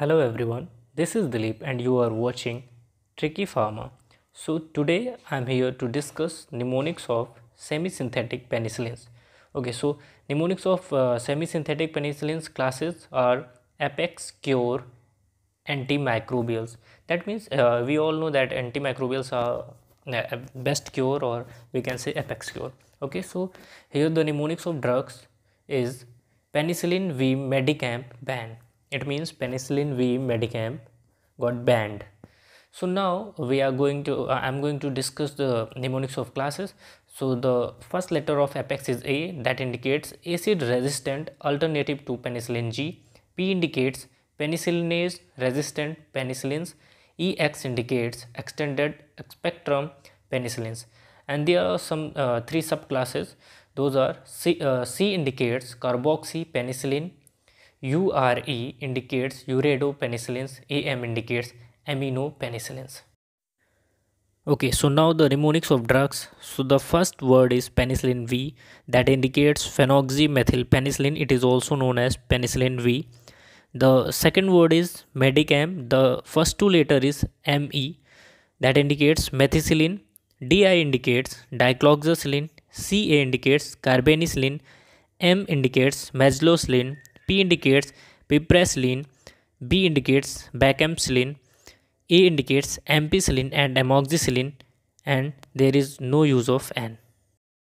Hello everyone, this is Dilip and you are watching Tricky Pharma. So today I am here to discuss mnemonics of semi-synthetic penicillins. Okay, so mnemonics of uh, semi-synthetic penicillins classes are apex, cure, antimicrobials. That means uh, we all know that antimicrobials are uh, best cure or we can say apex cure. Okay, so here the mnemonics of drugs is penicillin v medicamp ban it means penicillin v medicam got banned so now we are going to uh, i'm going to discuss the mnemonics of classes so the first letter of apex is a that indicates acid resistant alternative to penicillin g p indicates penicillinase resistant penicillins ex indicates extended spectrum penicillins and there are some uh, three subclasses those are c, uh, c indicates carboxy penicillin URE indicates penicillins. AM indicates aminopenicillins. Okay, so now the mnemonics of drugs. So the first word is penicillin V that indicates phenoxymethyl penicillin. It is also known as penicillin V. The second word is medicam. The first two letter is ME that indicates methicillin. DI indicates dicloxacillin. CA indicates carbenicillin. M indicates meslocillin. P indicates pipreslin, B indicates bacamcillin, A indicates ampicillin and amoxicillin and there is no use of N.